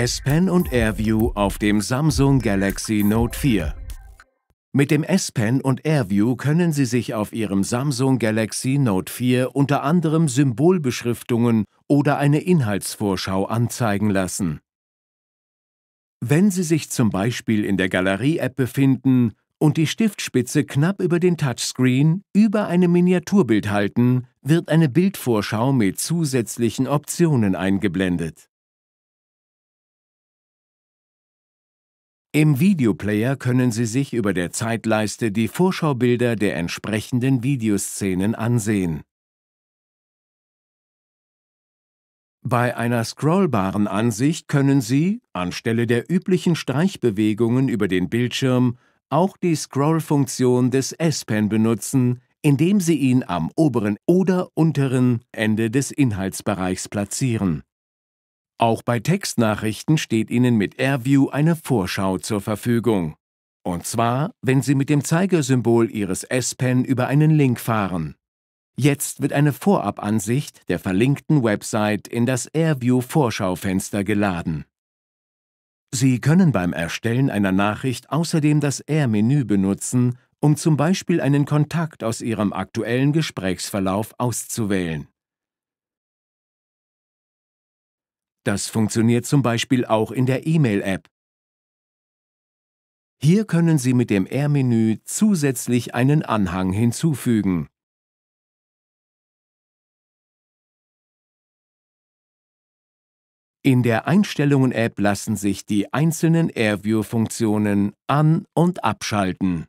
S Pen und AirView auf dem Samsung Galaxy Note 4. Mit dem S Pen und AirView können Sie sich auf Ihrem Samsung Galaxy Note 4 unter anderem Symbolbeschriftungen oder eine Inhaltsvorschau anzeigen lassen. Wenn Sie sich zum Beispiel in der Galerie-App befinden und die Stiftspitze knapp über den Touchscreen über einem Miniaturbild halten, wird eine Bildvorschau mit zusätzlichen Optionen eingeblendet. Im Videoplayer können Sie sich über der Zeitleiste die Vorschaubilder der entsprechenden Videoszenen ansehen. Bei einer scrollbaren Ansicht können Sie, anstelle der üblichen Streichbewegungen über den Bildschirm, auch die Scroll-Funktion des S-Pen benutzen, indem Sie ihn am oberen oder unteren Ende des Inhaltsbereichs platzieren auch bei Textnachrichten steht Ihnen mit AirView eine Vorschau zur Verfügung. Und zwar, wenn Sie mit dem Zeigersymbol Ihres S-Pen über einen Link fahren. Jetzt wird eine Vorabansicht der verlinkten Website in das AirView Vorschaufenster geladen. Sie können beim Erstellen einer Nachricht außerdem das Air-Menü benutzen, um zum Beispiel einen Kontakt aus Ihrem aktuellen Gesprächsverlauf auszuwählen. Das funktioniert zum Beispiel auch in der E-Mail-App. Hier können Sie mit dem R-Menü zusätzlich einen Anhang hinzufügen. In der Einstellungen-App lassen sich die einzelnen AirView-Funktionen an- und abschalten.